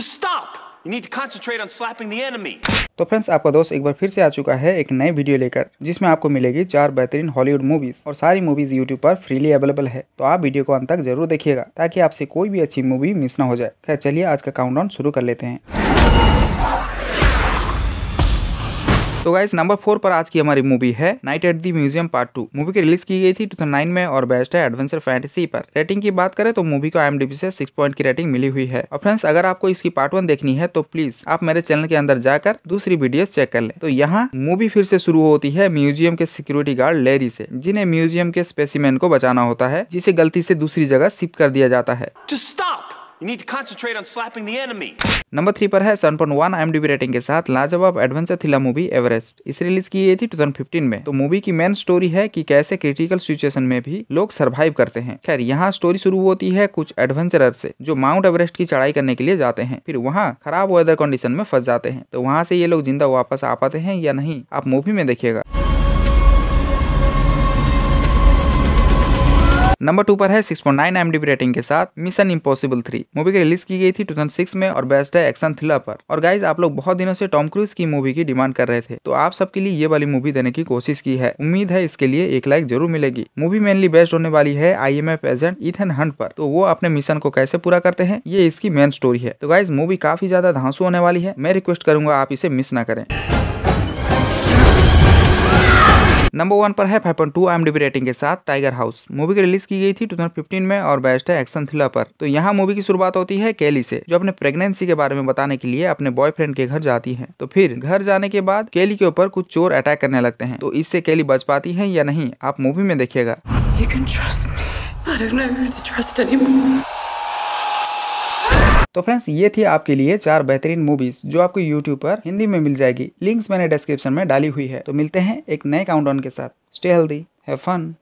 stop. You need to concentrate on slapping the enemy. तो friends आपका दोस्त एक बार फिर से आ चुका है एक नए वीडियो लेकर जिसमें आपको मिलेगी चार बेहतरीन हॉलीवुड मूवीज और सारी मूवीज यूट्यूब पर फ्रीली अवेलेबल है तो आप वीडियो को अंत तक जरूर देखिएगा ताकि आपसे कोई भी अच्छी मूवी मिस ना हो जाए खैर चलिए आज का काउंटडाउन शुरू कर लेते हैं तो गाइस नंबर फोर पर आज की हमारी मूवी है night at the museum part two movie की रिलीज की गई थी टू में और बेस्ट है एडवेंचर फैंटेसी पर रेटिंग की बात करें तो मूवी को एम से सिक्स पॉइंट की रेटिंग मिली हुई है और फ्रेंड्स अगर आपको इसकी पार्ट वन देखनी है तो प्लीज आप मेरे चैनल के अंदर जाकर दूसरी वीडियो चेक कर ले तो यहाँ मूवी फिर से शुरू होती है म्यूजियम के सिक्योरिटी गार्ड लेरी से जिन्हें म्यूजियम के स्पेसीमैन को बचाना होता है जिसे गलती से दूसरी जगह शिफ्ट कर दिया जाता है You need to concentrate on slapping the enemy. Number three पर है सन पॉइंट वन आई रेटिंग के साथ लाजवाब एडवेंचर थ्रिलर मूवी एवरेस्ट इस रिलीज की गई थी 2015 में तो मूवी की मेन स्टोरी है कि कैसे क्रिटिकल सिचुएशन में भी लोग सरवाइव करते हैं खैर यहाँ स्टोरी शुरू होती है कुछ एडवेंचरर से जो माउंट एवरेस्ट की चढ़ाई करने के लिए जाते हैं फिर वहाँ खराब वेदर कंडीशन में फंस जाते हैं तो वहाँ से ये लोग जिंदा वापस आ पाते हैं या नहीं आप मूवी में देखिएगा नंबर टू पर है सिक्स पॉइंट नाइन एम रेटिंग के साथ मिशन इम्पोसिबल थ्री मूवी की रिलीज की गई थी टू में और बेस्ट है एक्शन थ्रिलर पर और गाइज आप लोग बहुत दिनों से टॉम क्रूज की मूवी की डिमांड कर रहे थे तो आप सबके लिए ये वाली मूवी देने की कोशिश की है उम्मीद है इसके लिए एक लाइक जरूर मिलेगी मूवी मेनली बेस्ट होने वाली है I M F agent Ethan Hunt पर तो वो अपने मिशन को कैसे पूरा करते हैं ये इसकी मेन स्टोरी है तो गाइज मूवी काफी ज्यादा धांसू होने वाली है मैं रिक्वेस्ट करूंगा आप इसे मिस ना करें नंबर वन पर है फाइव पॉइंट टू आई रेटिंग के साथ टाइगर हाउस मूवी की रिलीज की गई थी 2015 में और बेस्ट है एक्शन थ्रिलर पर तो यहाँ मूवी की शुरुआत होती है केली से जो अपने प्रेगनेंसी के बारे में बताने के लिए अपने बॉयफ्रेंड के घर जाती है तो फिर घर जाने के बाद केली के ऊपर कुछ चोर अटैक करने लगते हैं तो इससे केली बच पाती है या नहीं आप मूवी में देखिएगा तो फ्रेंड्स ये थी आपके लिए चार बेहतरीन मूवीज जो आपको यूट्यूब पर हिंदी में मिल जाएगी लिंक्स मैंने डिस्क्रिप्शन में डाली हुई है तो मिलते हैं एक नए काउंट के साथ स्टे हेल्दी है फन